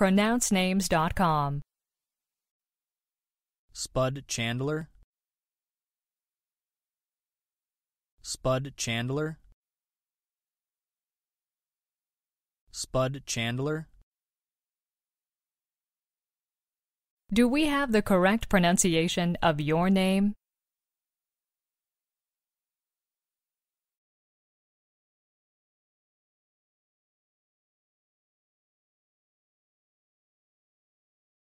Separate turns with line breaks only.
pronouncenames.com.
Spud Chandler Spud Chandler Spud Chandler
Do we have the correct pronunciation of your name?